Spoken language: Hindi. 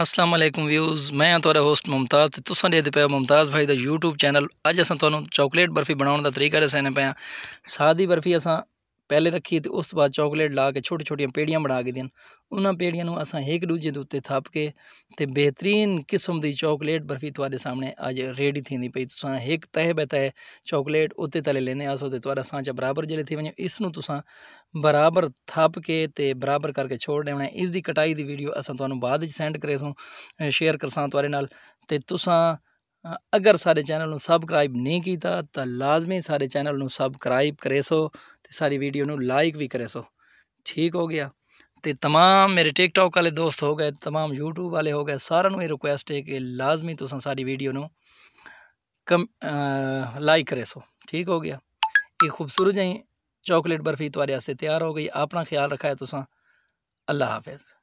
असलम व्यूज़ मैं हाँ थोड़ा होस्ट मुमताज तो तुम देते पे मुमताज भाई का यूट्यूब चैनल अज असं तुम्हें चॉकलेट बर्फी बनाने का तरीका दसने पे सादी बर्फी असा ਪਹਿਲੇ ਰੱਖੀ ਤੇ ਉਸ ਤੋਂ ਬਾਅਦ ਚਾਕਲੇਟ ਲਾ ਕੇ ਛੋਟੀ ਛੋਟੀਆਂ ਪੇੜੀਆਂ ਬਣਾ ਕੇ ਦੇਣ ਉਹਨਾਂ ਪੇੜੀਆਂ ਨੂੰ ਅਸਾਂ ਇੱਕ ਦੂਜੇ ਦੇ ਉੱਤੇ ਥਾਪ ਕੇ ਤੇ ਬਿਹਤਰੀਨ ਕਿਸਮ ਦੀ ਚਾਕਲੇਟ ਬਰਫੀ ਤੁਹਾਡੇ ਸਾਹਮਣੇ ਅੱਜ ਰੈਡੀ ਥੀਂਦੀ ਪਈ ਤੁਸੀਂ ਇੱਕ ਤਹਿ ਬਤਹਿ ਚਾਕਲੇਟ ਉੱਤੇ ਤਲੇ ਲੈਨੇ ਆਸੋ ਤੇ ਤੁਹਾਡਾ ਸਾਂਚਾ ਬਰਾਬਰ ਜਲੇ ਥੀ ਵਣੇ ਇਸ ਨੂੰ ਤੁਸੀਂ ਬਰਾਬਰ ਥਾਪ ਕੇ ਤੇ ਬਰਾਬਰ ਕਰਕੇ ਛੋੜ ਦੇਣਾ ਇਸ ਦੀ ਕਟਾਈ ਦੀ ਵੀਡੀਓ ਅਸਾਂ ਤੁਹਾਨੂੰ ਬਾਅਦ ਵਿੱਚ ਸੈਂਡ ਕਰੇ ਸੋ ਸ਼ੇਅਰ ਕਰਸਾਂ ਤੁਹਾਡੇ ਨਾਲ ਤੇ ਤੁਸੀਂ अगर सारे चैनल सबसक्राइब नहीं किया तो लाजमी सारे चैनल सबसक्राइब करे सो तो सारी वीडियो में लाइक भी करे सो ठीक हो गया तो तमाम मेरे टिकटॉक वाले दोस्त हो गए तमाम यूट्यूब वाले हो गए सारू रिक्वेस्ट है कि लाजमी तुम सारी वीडियो में कम लाइक करे सो ठीक हो गया एक खूबसूरत जी चॉकलेट बर्फी थोड़े तैयार हो गई अपना ख्याल रखा है तुसा अल्लाह हाफिज़